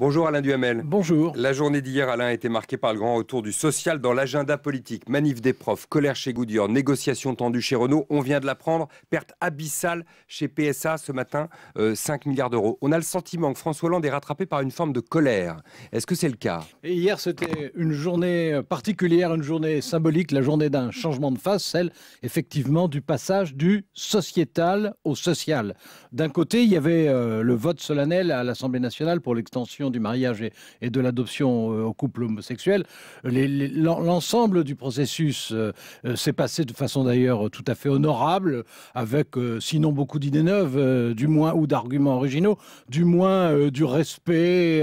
Bonjour Alain Duhamel. Bonjour. La journée d'hier, Alain, a été marquée par le grand retour du social dans l'agenda politique. Manif des profs, colère chez Goodyear, négociations tendues chez Renault, on vient de l'apprendre, perte abyssale chez PSA ce matin, 5 euh, milliards d'euros. On a le sentiment que François Hollande est rattrapé par une forme de colère. Est-ce que c'est le cas Et Hier, c'était une journée particulière, une journée symbolique, la journée d'un changement de face, celle effectivement du passage du sociétal au social. D'un côté, il y avait euh, le vote solennel à l'Assemblée nationale pour l'extension du mariage et, et de l'adoption euh, au couple homosexuel. L'ensemble du processus euh, euh, s'est passé de façon d'ailleurs tout à fait honorable, avec sinon beaucoup d'idées neuves, du moins ou d'arguments originaux, du moins du respect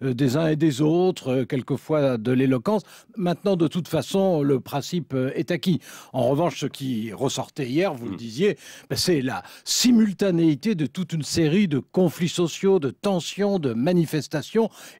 des uns et des autres, quelquefois de l'éloquence. Maintenant, de toute façon, le principe est acquis. En revanche, ce qui ressortait hier, vous le mm. disiez, ben, c'est la simultanéité de toute une série de conflits sociaux, de tensions, de manifestations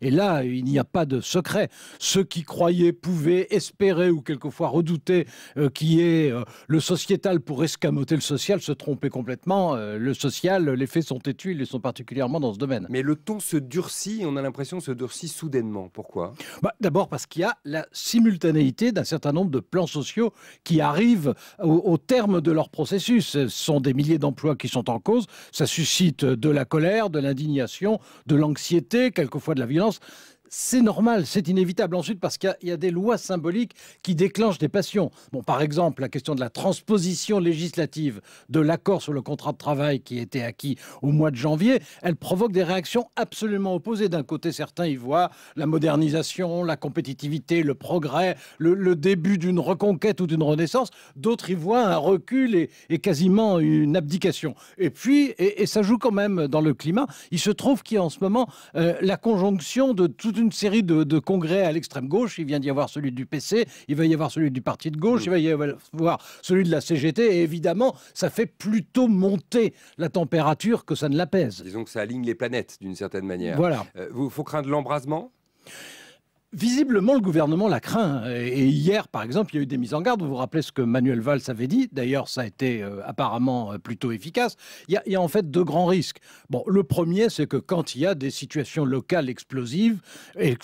et là, il n'y a pas de secret. Ceux qui croyaient, pouvaient, espéraient ou quelquefois redoutaient euh, qu'il qui est euh, le sociétal pour escamoter le social se trompaient complètement. Euh, le social, les faits sont têtus, ils sont particulièrement dans ce domaine. Mais le ton se durcit, on a l'impression se durcit soudainement. Pourquoi bah, D'abord parce qu'il y a la simultanéité d'un certain nombre de plans sociaux qui arrivent au, au terme de leur processus. Ce sont des milliers d'emplois qui sont en cause. Ça suscite de la colère, de l'indignation, de l'anxiété, quelquefois de la violence, c'est normal, c'est inévitable ensuite parce qu'il y, a des lois symboliques qui déclenchent des passions. Bon, par exemple, la question de la transposition législative de l'accord sur le contrat de travail qui était acquis au mois de janvier, elle provoque des réactions absolument opposées. D'un côté, certains y voient la modernisation, la compétitivité, le progrès, le, début d'une reconquête ou d'une renaissance. D'autres y voient un recul et, quasiment une abdication. Et puis, et, ça joue quand même dans le climat, il se trouve qu'il y a en ce moment euh, la conjonction de toute une une série de, congrès à l'extrême gauche. Il vient d'y avoir celui du PC, il va y avoir celui du parti de gauche, mm. il va y avoir celui de la CGT. Et évidemment, ça fait plutôt monter la température que ça ne l'apaise. Disons que ça aligne les planètes d'une certaine manière. Voilà. Euh, vous faut craindre l'embrasement Visiblement, le gouvernement la craint. Et hier, par exemple, il y a eu des mises en garde. Vous vous rappelez ce que Manuel Valls avait dit. D'ailleurs, ça a été euh, apparemment euh, plutôt efficace. Il y, a, en fait deux grands risques. Bon, le premier, c'est que quand il y a des situations locales explosives, et,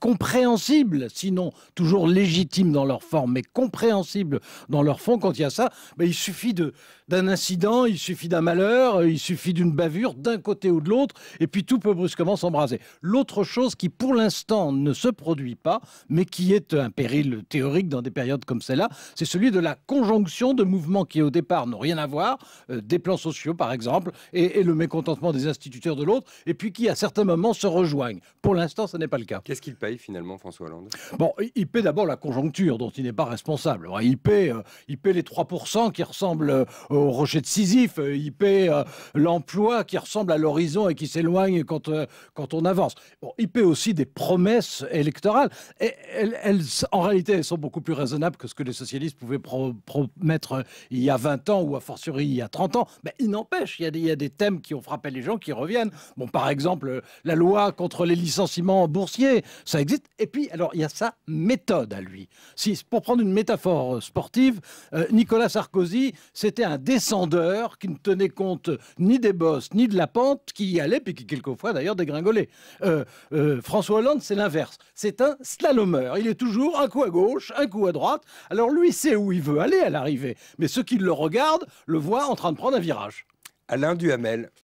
compréhensibles, sinon toujours légitimes dans leur forme, mais compréhensibles dans leur fond, quand il y a ça, ben, il suffit d'un incident, il suffit d'un malheur, euh, il suffit d'une bavure d'un côté ou de l'autre, et puis tout peut brusquement s'embraser. L'autre chose qui, pour l'instant, ne se produit pas, mais qui est un péril théorique dans des périodes comme celle-là, c'est celui de la conjonction de mouvements qui au départ n'ont rien à voir, euh, des plans sociaux par exemple, et, le mécontentement des instituteurs de l'autre, et puis qui à certains moments se rejoignent. Pour l'instant, ce n'est pas le cas. Qu'est-ce qu'il paye finalement François Hollande Bon, il paie d'abord la conjoncture dont il n'est pas responsable. il, paie, euh, il paye les 3% qui ressemblent euh, au rocher de Sisyphe, il paie l'emploi qui ressemble à l'horizon et qui s'éloigne quand, quand on avance. il paie aussi des promesses électorale. électorales. Et elles, en réalité, elles sont beaucoup plus raisonnables que ce que les socialistes pouvaient promettre euh, il y a 20 ans ou a fortiori il y a 30 ans. Mais il n'empêche, il, il, y a des thèmes qui ont frappé les gens qui reviennent. Bon, par exemple, euh, la loi contre les licenciements boursiers, ça existe. Et puis, alors, il y a sa méthode à lui. Si, pour prendre une métaphore euh, sportive, Nicolas Sarkozy, c'était un descendeur qui ne tenait compte ni des bosses, ni de la pente, qui y allait, puis qui quelquefois d'ailleurs dégringolait. François Hollande, c'est l'inverse. C'est un slalomeur. Il est toujours un coup à gauche, un coup à droite. Alors lui sait où il veut aller à l'arrivée. Mais ceux qui le regardent le voient en train de prendre un virage. Alain Duhamel.